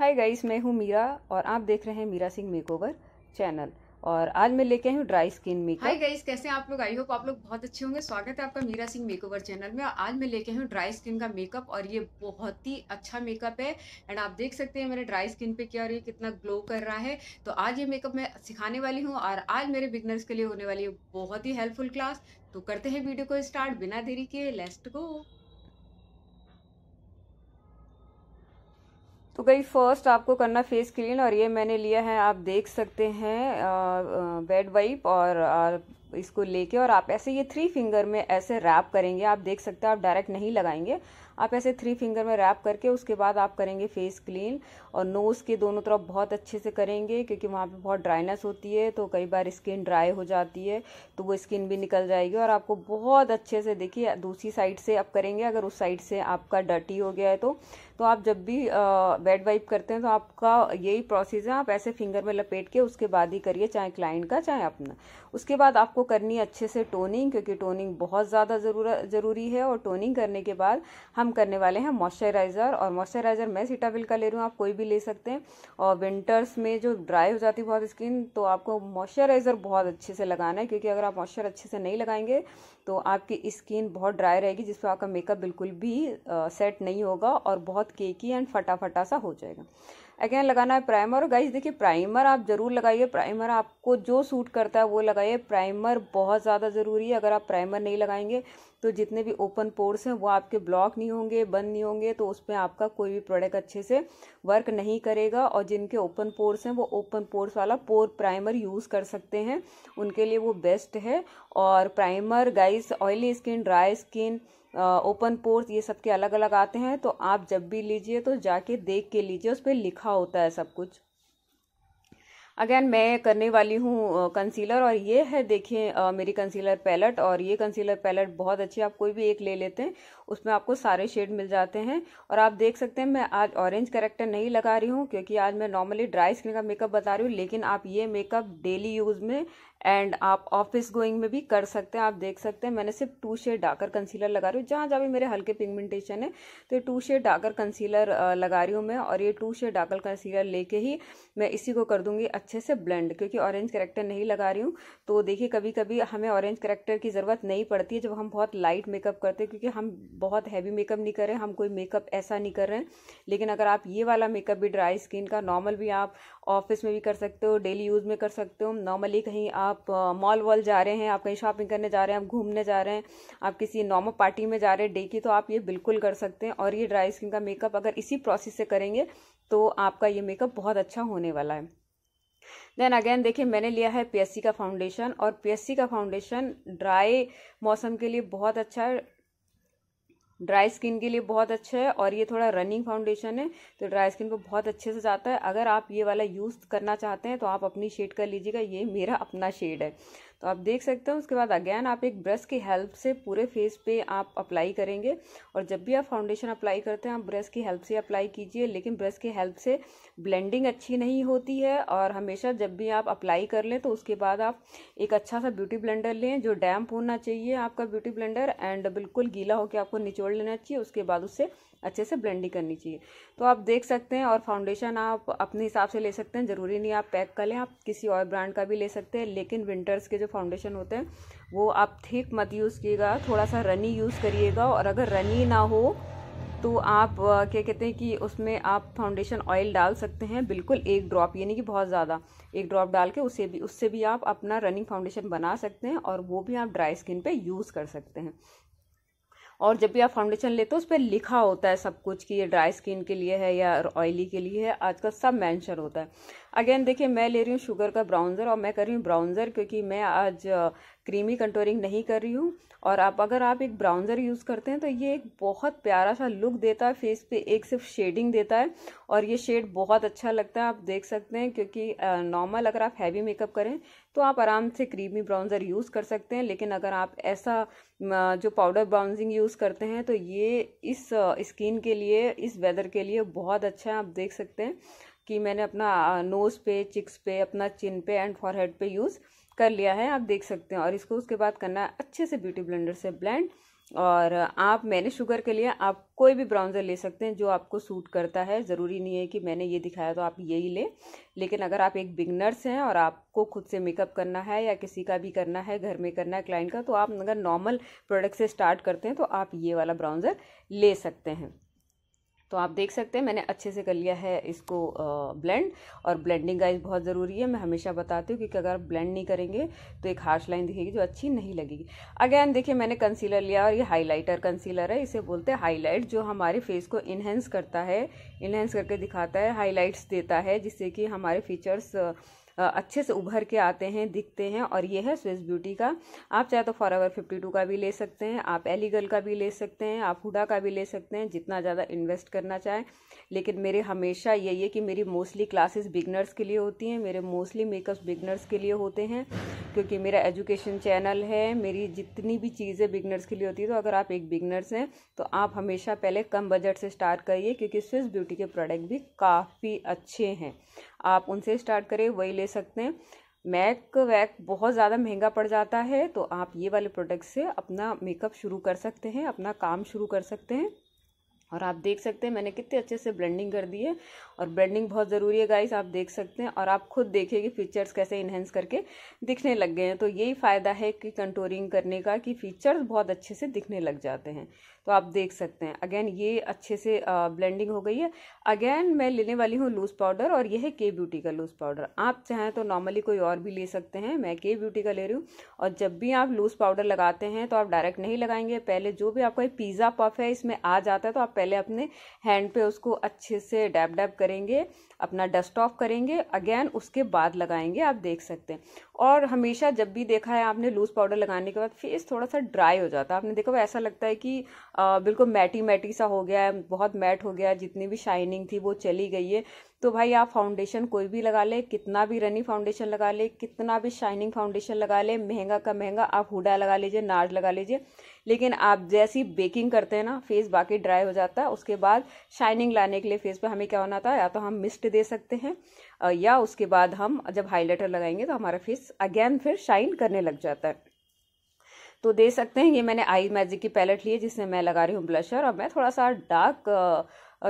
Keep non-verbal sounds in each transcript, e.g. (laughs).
hi guys मैं हूँ मीरा और आप देख रहे हैं मीरा सिंह मेकओवर चैनल और आज मैं लेके आई हूँ dry skin makeup hi guys कैसे हैं आप लोग आई होप आप लोग बहुत अच्छे होंगे स्वागत है आपका मीरा सिंह मेकओवर चैनल में आज मैं लेके आई हूँ ड्राई स्किन का मेकअप और ये बहुत ही अच्छा मेकअप है एंड आप देख सकते हैं मेरे ड्राई स्किन पे क्या और ये कितना ग्लो कर रहा है तो आज ये मेकअप मैं सिखाने वाली हूँ और आज मेरे बिगनर्स के लिए होने वाली है बहुत ही हेल्पफुल क्लास तो करते हैं वीडियो को स्टार्ट बिना देरी के लेस्ट को तो गई फर्स्ट आपको करना फेस क्लीन और ये मैंने लिया है आप देख सकते हैं बेड वाइप और आ, इसको लेके और आप ऐसे ये थ्री फिंगर में ऐसे रैप करेंगे आप देख सकते हैं आप डायरेक्ट नहीं लगाएंगे आप ऐसे थ्री फिंगर में रैप करके उसके बाद आप करेंगे फेस क्लीन और नोज़ के दोनों तरफ बहुत अच्छे से करेंगे क्योंकि वहाँ पे बहुत ड्राइनेस होती है तो कई बार स्किन ड्राई हो जाती है तो वो स्किन भी निकल जाएगी और आपको बहुत अच्छे से देखिए दूसरी साइड से आप करेंगे अगर उस साइड से आपका डटी हो गया है तो तो आप जब भी बेड वाइप करते हैं तो आपका यही प्रोसेस है आप ऐसे फिंगर में लपेट के उसके बाद ही करिए चाहे क्लाइंट का चाहे अपना उसके बाद आपको करनी अच्छे से टोनिंग क्योंकि टोनिंग बहुत ज़्यादा ज़रूर ज़रूरी है और टोनिंग करने के बाद हम हम करने वाले हैं मॉइस्चराइज़र और मॉइस्चराइज़र मैं सीटाबिल का ले रही हूँ आप कोई भी ले सकते हैं और विंटर्स में जो ड्राई हो जाती है बहुत स्किन तो आपको मॉइस्चराइज़र बहुत अच्छे से लगाना है क्योंकि अगर आप मॉइस्चर अच्छे से नहीं लगाएंगे तो आपकी स्किन बहुत ड्राई रहेगी जिस पर आपका मेकअप बिल्कुल भी सेट नहीं होगा और बहुत केकी एंड फटाफटा सा हो जाएगा अगेन लगाना है प्राइमर गाइज देखिए प्राइमर आप ज़रूर लगाइए प्राइमर आपको जो सूट करता है वो लगाइए प्राइमर बहुत ज़्यादा ज़रूरी है अगर आप प्राइमर नहीं लगाएंगे तो जितने भी ओपन पोर्स हैं वो आपके ब्लॉक नहीं होंगे बंद नहीं होंगे तो उसमें आपका कोई भी प्रोडक्ट अच्छे से वर्क नहीं करेगा और जिनके ओपन पोर्स हैं वो ओपन पोर्स वाला पोर प्राइमर यूज़ कर सकते हैं उनके लिए वो बेस्ट है और primer guys oily skin dry skin open pores ये सब के अलग अलग आते हैं तो आप जब भी लीजिए तो जाके देख के लीजिए उस पर लिखा होता है सब कुछ अगेन मैं करने वाली हूँ कंसीलर और ये है देखिए मेरी कंसीलर पैलेट और ये कंसीलर पैलेट बहुत अच्छी आप कोई भी एक ले लेते हैं उसमें आपको सारे शेड मिल जाते हैं और आप देख सकते हैं मैं आज ऑरेंज करेक्टर नहीं लगा रही हूँ क्योंकि आज मैं नॉर्मली ड्राई स्किन का मेकअप बता रही हूँ लेकिन आप ये मेकअप डेली यूज़ में एंड आप ऑफिस गोइंग में भी कर सकते हैं आप देख सकते हैं मैंने सिर्फ टू शेड डाकर कंसीलर लगा रही हूँ जहाँ जहाँ भी मेरे हल्के पिगमेंटेशन है तो टू शेड डाकर कंसीलर लगा रही हूँ मैं और ये टू शेड डाकर कंसीलर लेके ही मैं इसी को कर दूँगी अच्छे से ब्लेंड क्योंकि ऑरेंज करेक्टर नहीं लगा रही हूँ तो देखिए कभी कभी हमें ऑरेंज करेक्टर की ज़रूरत नहीं पड़ती है जब हम बहुत लाइट मेकअप करते हैं क्योंकि हम बहुत हैवी मेकअप नहीं कर रहे हम कोई मेकअप ऐसा नहीं कर रहे हैं लेकिन अगर आप ये वाला मेकअप भी ड्राई स्किन का नॉर्मल भी आप ऑफिस में भी कर सकते हो डेली यूज़ में कर सकते हो नॉर्मली कहीं आप मॉल वॉल जा रहे हैं आप कहीं शॉपिंग करने जा रहे हैं आप घूमने जा रहे हैं आप किसी नॉर्मल पार्टी में जा रहे हैं डे की तो आप ये बिल्कुल कर सकते हैं और ये ड्राई स्किन का मेकअप अगर इसी प्रोसेस से करेंगे तो आपका ये मेकअप बहुत अच्छा होने वाला है देन अगेन देखिए मैंने लिया है पीएससी का फाउंडेशन और पीएससी का फाउंडेशन ड्राई मौसम के लिए बहुत अच्छा है ड्राई स्किन के लिए बहुत अच्छा है और ये थोड़ा रनिंग फाउंडेशन है तो ड्राई स्किन को बहुत अच्छे से जाता है अगर आप ये वाला यूज़ करना चाहते हैं तो आप अपनी शेड कर लीजिएगा ये मेरा अपना शेड है तो आप देख सकते हो उसके बाद अगेन आप एक ब्रश की हेल्प से पूरे फेस पे आप अप्लाई करेंगे और जब भी आप फाउंडेशन अप्लाई करते हैं आप ब्रश की हेल्प से अप्लाई कीजिए लेकिन ब्रश की हेल्प से ब्लेंडिंग अच्छी नहीं होती है और हमेशा जब भी आप अप्लाई कर लें तो उसके बाद आप एक अच्छा सा ब्यूटी ब्लेंडर लें जो डैम्प होना चाहिए आपका ब्यूटी ब्लेंडर एंड बिल्कुल गीला होकर आपको निचोड़ लेना चाहिए उसके बाद उससे अच्छे से ब्लेंडिंग करनी चाहिए तो आप देख सकते हैं और फाउंडेशन आप अपने हिसाब से ले सकते हैं ज़रूरी नहीं आप पैक कर लें आप किसी और ब्रांड का भी ले सकते हैं लेकिन विंटर्स के जो फाउंडेशन होते हैं वो आप थिक मत यूज़ कीजिएगा थोड़ा सा रनी यूज़ करिएगा और अगर रनी ना हो तो आप क्या कहते हैं कि उसमें आप फाउंडेशन ऑयल डाल सकते हैं बिल्कुल एक ड्रॉप यानी कि बहुत ज़्यादा एक ड्रॉप डाल के उसे भी उससे भी आप अपना रनिंग फाउंडेशन बना सकते हैं और वो भी आप ड्राई स्किन पे यूज़ कर सकते हैं और जब भी आप फाउंडेशन लेते हो उस पर लिखा होता है सब कुछ कि ये ड्राई स्किन के लिए है या ऑयली के लिए है आजकल सब मैंशन होता है अगेन देखिए मैं ले रही हूँ शुगर का ब्राउन्ज़र और मैं कर रही हूँ ब्राउन्ज़र क्योंकि मैं आज क्रीमी कंटोरिंग नहीं कर रही हूँ और आप अगर आप एक ब्राउज़र यूज़ करते हैं तो ये एक बहुत प्यारा सा लुक देता है फेस पे एक सिर्फ शेडिंग देता है और ये शेड बहुत अच्छा लगता है आप देख सकते हैं क्योंकि नॉर्मल अगर आप हैवी मेकअप करें तो आप आराम से क्रीमी ब्राउन्ज़र यूज़ कर सकते हैं लेकिन अगर आप ऐसा जो पाउडर ब्राउन्जिंग यूज़ करते हैं तो ये इस स्किन के लिए इस वेदर के लिए बहुत अच्छा है आप देख सकते हैं कि मैंने अपना नोज़ पे चिक्स पे अपना चिन पे एंड फॉरहेड पे यूज़ कर लिया है आप देख सकते हैं और इसको उसके बाद करना है अच्छे से ब्यूटी ब्लेंडर से ब्लेंड और आप मैंने शुगर के लिए आप कोई भी ब्राउज़र ले सकते हैं जो आपको सूट करता है ज़रूरी नहीं है कि मैंने ये दिखाया तो आप यही लें लेकिन अगर आप एक बिगनर्स हैं और आपको खुद से मेकअप करना है या किसी का भी करना है घर में करना है क्लाइंट का तो आप अगर नॉर्मल प्रोडक्ट से स्टार्ट करते हैं तो आप ये वाला ब्राउज़र ले सकते हैं तो आप देख सकते हैं मैंने अच्छे से कर लिया है इसको ब्लेंड और ब्लेंडिंग गाइस बहुत ज़रूरी है मैं हमेशा बताती हूँ क्योंकि अगर आप ब्लेंड नहीं करेंगे तो एक हार्श लाइन दिखेगी जो अच्छी नहीं लगेगी अगैन देखिए मैंने कंसीलर लिया और ये हाईलाइटर कंसीलर है इसे बोलते हैं हाईलाइट जो हमारे फेस को इन्हेंस करता है इन्हेंस करके दिखाता है हाईलाइट्स देता है जिससे कि हमारे फीचर्स अच्छे से उभर के आते हैं दिखते हैं और ये है स्विस ब्यूटी का आप चाहे तो फॉर एवर फिफ्टी टू का भी ले सकते हैं आप एलीगल का भी ले सकते हैं आप हुडा का भी ले सकते हैं जितना ज़्यादा इन्वेस्ट करना चाहें लेकिन मेरे हमेशा यही है कि मेरी मोस्टली क्लासेस बिगनर्स के लिए होती हैं मेरे मोस्टली मेकअप बिगनर्स के लिए होते हैं क्योंकि मेरा एजुकेशन चैनल है मेरी जितनी भी चीज़ें बिगनर्स के लिए होती है तो अगर आप एक बिगनर्स हैं तो आप हमेशा पहले कम बजट से स्टार्ट करिए क्योंकि स्विस ब्यूटी के प्रोडक्ट भी काफ़ी अच्छे हैं आप उनसे स्टार्ट करें वही ले सकते हैं मैक वैक बहुत ज़्यादा महंगा पड़ जाता है तो आप ये वाले प्रोडक्ट से अपना मेकअप शुरू कर सकते हैं अपना काम शुरू कर सकते हैं और आप देख सकते हैं मैंने कितने अच्छे से ब्लेंडिंग कर दी है और ब्लेंडिंग बहुत ज़रूरी है गाइस आप देख सकते हैं और आप खुद देखिए कि फीचर्स कैसे इन्हेंस करके दिखने लग गए हैं तो यही फ़ायदा है कि कंटोरिंग करने का कि फीचर्स बहुत अच्छे से दिखने लग जाते हैं तो आप देख सकते हैं अगेन ये अच्छे से ब्लेंडिंग हो गई है अगेन मैं लेने वाली हूँ लूज़ पाउडर और यह है के ब्यूटी का लूज़ पाउडर आप चाहें तो नॉर्मली कोई और भी ले सकते हैं मैं के ब्यूटी का ले रही हूँ और जब भी आप लूज़ पाउडर लगाते हैं तो आप डायरेक्ट नहीं लगाएंगे पहले जो भी आपका पिज़्ज़ा पफ है इसमें आ जाता है तो आप पहले अपने हैंड पे उसको अच्छे से डैब डैब करेंगे अपना डस्ट ऑफ करेंगे अगेन उसके बाद लगाएंगे आप देख सकते हैं और हमेशा जब भी देखा है आपने लूज़ पाउडर लगाने के बाद फेस थोड़ा सा ड्राई हो जाता है आपने देखा ऐसा लगता है कि बिल्कुल मैटी मैटी सा हो गया है बहुत मैट हो गया है जितनी भी शाइनिंग थी वो चली गई है तो भाई आप फाउंडेशन कोई भी लगा ले कितना भी रनी फाउंडेशन लगा ले कितना भी शाइनिंग फाउंडेशन लगा ले महंगा का महंगा आप हुडा लगा लीजिए नार्ज लगा लीजिए लेकिन आप जैसी बेकिंग करते हैं ना फेस बाकी ड्राई हो जाता है उसके बाद शाइनिंग लाने के लिए फेस पे हमें क्या होना था या तो हम मिस्ट दे सकते हैं या उसके बाद हम जब हाईलाइटर लगाएंगे तो हमारा फेस अगेन फिर शाइन करने लग जाता है तो दे सकते हैं ये मैंने आई मैजिक की पैलेट ली है जिसमें मैं लगा रही हूँ ब्लशर और मैं थोड़ा सा डार्क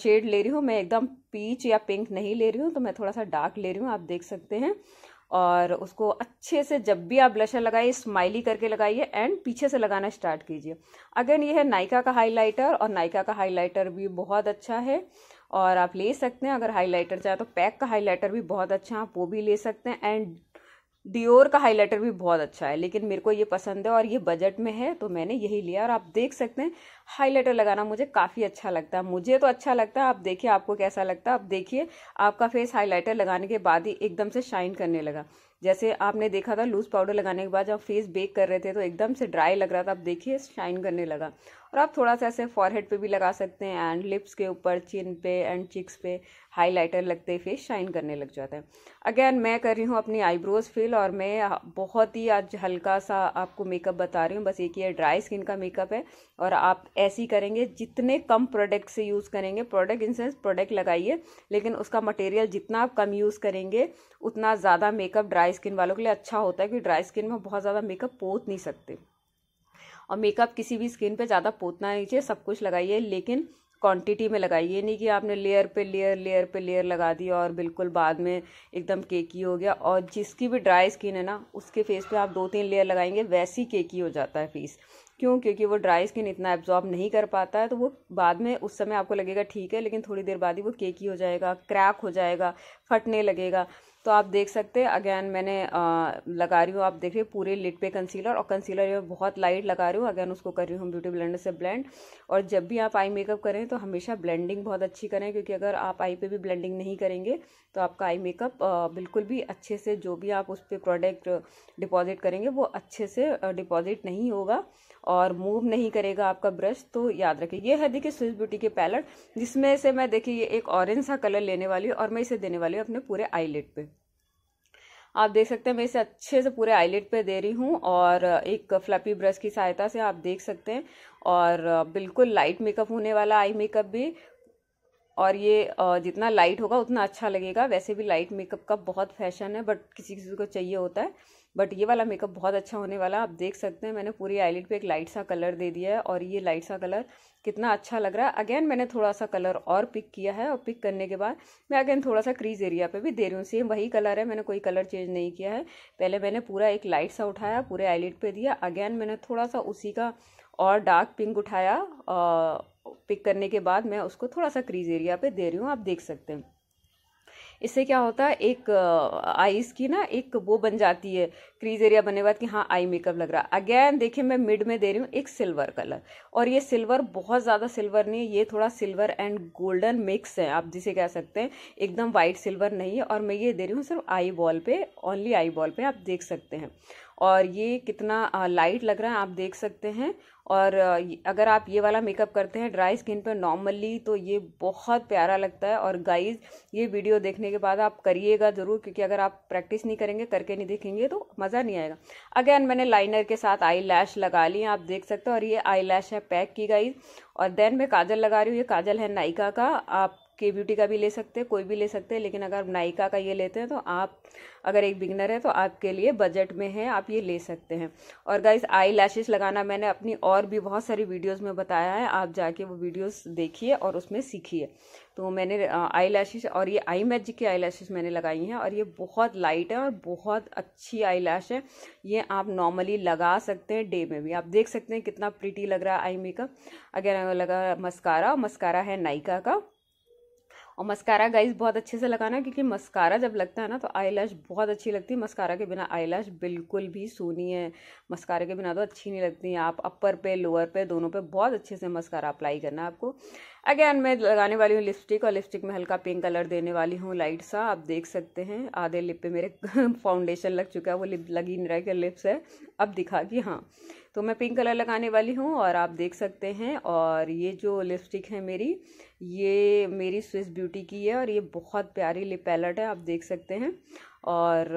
शेड ले रही हूँ मैं एकदम पीच या पिंक नहीं ले रही हूँ तो मैं थोड़ा सा डार्क ले रही हूँ आप देख सकते हैं और उसको अच्छे से जब भी आप ब्लशर लगाइए स्माइली करके लगाइए एंड पीछे से लगाना स्टार्ट कीजिए अगेन ये है नाइका का हाइलाइटर और नाइका का हाइलाइटर भी बहुत अच्छा है और आप ले सकते हैं अगर हाइलाइटर चाहे तो पैक का हाइलाइटर भी बहुत अच्छा है आप वो भी ले सकते हैं एंड डियोर का हाइलाइटर भी बहुत अच्छा है लेकिन मेरे को ये पसंद है और ये बजट में है तो मैंने यही लिया और आप देख सकते हैं हाइलाइटर लगाना मुझे काफ़ी अच्छा लगता है मुझे तो अच्छा लगता है आप देखिए आपको कैसा लगता है आप देखिए आपका फेस हाइलाइटर लगाने के बाद ही एकदम से शाइन करने लगा जैसे आपने देखा था लूज़ पाउडर लगाने के बाद जब फेस बेक कर रहे थे तो एकदम से ड्राई लग रहा था आप देखिए शाइन करने लगा और आप थोड़ा सा ऐसे फॉरहेड पे भी लगा सकते हैं एंड लिप्स के ऊपर चिन पे एंड चिक्स पे हाइलाइटर लगते फेस शाइन करने लग जाता है अगेन मैं कर रही हूँ अपनी आईब्रोज फिल और मैं बहुत ही आज हल्का सा आपको मेकअप बता रही हूँ बस एक ये ड्राई स्किन का मेकअप है और आप ऐसी करेंगे जितने कम प्रोडक्ट से यूज़ करेंगे प्रोडक्ट इन सेंस प्रोडक्ट लगाइए लेकिन उसका मटेरियल जितना आप कम यूज़ करेंगे उतना ज़्यादा मेकअप ड्राई ड्राई स्किन वालों के लिए अच्छा होता है क्योंकि ड्राई स्किन में बहुत ज़्यादा मेकअप पोत नहीं सकते और मेकअप किसी भी स्किन पे ज़्यादा पोतना नहीं चाहिए सब कुछ लगाइए लेकिन क्वांटिटी में लगाइए नहीं कि आपने लेयर पे लेयर लेयर पे लेयर लगा दी और बिल्कुल बाद में एकदम केकी हो गया और जिसकी भी ड्राई स्किन है ना उसके फेस पे आप दो तीन लेयर लगाएंगे वैसी केकी हो जाता है फेस क्यों क्योंकि वो ड्राई स्किन इतना एब्जॉर्ब नहीं कर पाता है तो वो बाद में उस समय आपको लगेगा ठीक है लेकिन थोड़ी देर बाद ही वो केकी हो जाएगा क्रैक हो जाएगा फटने लगेगा तो आप देख सकते हैं अगेन मैंने आ, लगा रही हूँ आप देख रहे पूरे लिड पे कंसीलर और कंसीलर ये बहुत लाइट लगा रही हूँ अगेन उसको कर रही हूँ ब्यूटी ब्लेंडर से ब्लेंड और जब भी आप आई मेकअप करें तो हमेशा ब्लेंडिंग बहुत अच्छी करें क्योंकि अगर आप आई पे भी ब्लेंडिंग नहीं करेंगे तो आपका आई मेकअप बिल्कुल भी अच्छे से जो भी आप उस पर प्रोडक्ट डिपॉजिट करेंगे वो अच्छे से डिपॉजिट नहीं होगा और मूव नहीं करेगा आपका ब्रश तो याद रखें ये है देखिए स्विस ब्यूटी के पैलेट जिसमें से मैं देखिए ये एक ऑरेंज सा कलर लेने वाली हूँ और मैं इसे देने वाली हूँ अपने पूरे आईलेट पे आप देख सकते हैं मैं इसे अच्छे से पूरे आईलेट पे दे रही हूँ और एक फ्लपी ब्रश की सहायता से आप देख सकते हैं और बिल्कुल लाइट मेकअप होने वाला आई मेकअप भी और ये जितना लाइट होगा उतना अच्छा लगेगा वैसे भी लाइट मेकअप का बहुत फैशन है बट किसी किसी को चाहिए होता है बट ये वाला मेकअप बहुत अच्छा होने वाला आप देख सकते हैं मैंने पूरी आईलिड पे एक लाइट सा कलर दे दिया है और ये लाइट सा कलर कितना अच्छा लग रहा है अगेन मैंने थोड़ा सा कलर और पिक किया है और पिक करने के बाद मैं अगेन थोड़ा सा क्रीज एरिया पे भी दे रही हूँ सेम वही कलर है मैंने कोई कलर चेंज नहीं किया है पहले मैंने पूरा एक लाइट सा उठाया पूरे आईलिड पर दिया अगेन मैंने थोड़ा सा उसी का और डार्क पिंक उठाया पिक करने के बाद मैं उसको थोड़ा सा क्रीज एरिया पर दे रही हूँ आप देख सकते हैं इससे क्या होता है एक आईज की ना एक वो बन जाती है क्रीज एरिया बनने के बाद कि हाँ आई मेकअप लग रहा है अगेन देखिए मैं मिड में दे रही हूँ एक सिल्वर कलर और ये सिल्वर बहुत ज़्यादा सिल्वर नहीं है ये थोड़ा सिल्वर एंड गोल्डन मिक्स है आप जिसे कह सकते हैं एकदम वाइट सिल्वर नहीं है और मैं ये दे रही हूँ सिर्फ आई बॉल पे ओनली आई बॉल पे आप देख सकते हैं और ये कितना लाइट लग रहा है आप देख सकते हैं और अगर आप ये वाला मेकअप करते हैं ड्राई स्किन पर नॉर्मली तो ये बहुत प्यारा लगता है और गाइज ये वीडियो देखने के बाद आप करिएगा ज़रूर क्योंकि अगर आप प्रैक्टिस नहीं करेंगे करके नहीं देखेंगे तो मज़ा नहीं आएगा अगेन मैंने लाइनर के साथ आई लैश लगा ली आप देख सकते हो और ये आई लैश है पैक की गाइज और देन मैं काजल लगा रही हूँ ये काजल है नायका का आप के ब्यूटी का भी ले सकते हैं कोई भी ले सकते हैं लेकिन अगर नायका का ये लेते हैं तो आप अगर एक बिगनर है तो आपके लिए बजट में है आप ये ले सकते हैं और गाइस आई लैशेज़ लगाना मैंने अपनी और भी बहुत सारी वीडियोस में बताया है आप जाके वो वीडियोस देखिए और उसमें सीखिए तो मैंने आई लैशेज़ और ये आई मैजिक की आई लैशेज़ मैंने लगाई हैं और ये बहुत लाइट है और बहुत अच्छी आई लैश है ये आप नॉर्मली लगा सकते हैं डे में भी आप देख सकते हैं कितना प्रिटी लग रहा है आई मेकअप अगर लगा मस्कारा मस्कारा है नायका का और मस्कारा गाइस बहुत अच्छे से लगाना क्योंकि मस्कारा जब लगता है ना तो आई बहुत अच्छी लगती है मस्कारा के बिना आई बिल्कुल भी सोनी है मस्कारा के बिना तो अच्छी नहीं लगती आप अपर पे लोअर पे दोनों पे बहुत अच्छे से मस्कारा अप्लाई करना आपको अगेन मैं लगाने वाली हूँ लिपस्टिक और लिपस्टिक में हल्का पिंक कलर देने वाली हूँ लाइट सा आप देख सकते हैं आधे लिप पे मेरे फाउंडेशन (laughs) लग चुका है वो लिप लगी नहीं रहा है लिप्स है अब दिखा कि हाँ तो मैं पिंक कलर लगाने वाली हूँ और आप देख सकते हैं और ये जो लिपस्टिक है मेरी ये मेरी स्विस ब्यूटी की है और ये बहुत प्यारी लिप पैलेट है आप देख सकते हैं और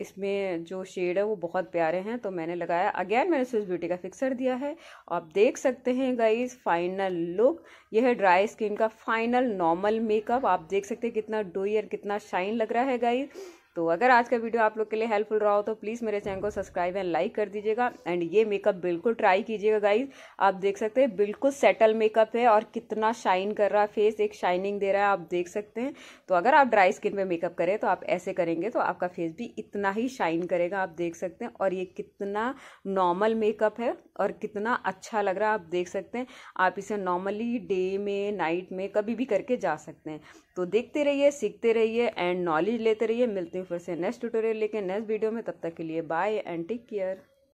इसमें जो शेड है वो बहुत प्यारे हैं तो मैंने लगाया अगेन मैंने स्विस ब्यूटी का फिक्सर दिया है आप देख सकते हैं गाइज फाइनल लुक यह है ड्राई स्किन का फाइनल नॉर्मल मेकअप आप देख सकते हैं कितना डोई और कितना शाइन लग रहा है गाइज तो अगर आज का वीडियो आप लोग के लिए हेल्पफुल रहा हो तो प्लीज़ मेरे चैनल को सब्सक्राइब एंड लाइक कर दीजिएगा एंड ये मेकअप बिल्कुल ट्राई कीजिएगा गाइज आप देख सकते हैं बिल्कुल सेटल मेकअप है और कितना शाइन कर रहा है फेस एक शाइनिंग दे रहा है आप देख सकते हैं तो अगर आप ड्राई स्किन में मेकअप करें तो आप ऐसे करेंगे तो आपका फेस भी इतना ही शाइन करेगा आप देख सकते हैं और ये कितना नॉर्मल मेकअप है और कितना अच्छा लग रहा है आप देख सकते हैं आप इसे नॉर्मली डे में नाइट में कभी भी करके जा सकते हैं तो देखते रहिए सीखते रहिए एंड नॉलेज लेते रहिए मिलते हैं फिर से नेक्स्ट ट्यूटोरियल लेके नेक्स्ट वीडियो में तब तक के लिए बाय एंड टेक केयर